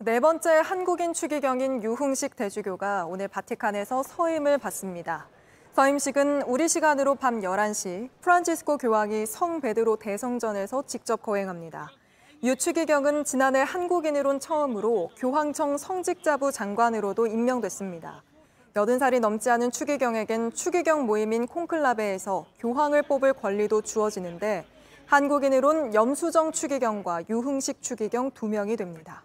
네 번째 한국인 추기경인 유흥식 대주교가 오늘 바티칸에서 서임을 받습니다. 서임식은 우리 시간으로 밤 11시 프란치스코 교황이 성 베드로 대성전에서 직접 거행합니다. 유추기경은 지난해 한국인으론 처음으로 교황청 성직자부 장관으로도 임명됐습니다. 80살이 넘지 않은 추기경에겐 추기경 모임인 콩클라베에서 교황을 뽑을 권리도 주어지는데 한국인으론 염수정 추기경과 유흥식 추기경 두명이 됩니다.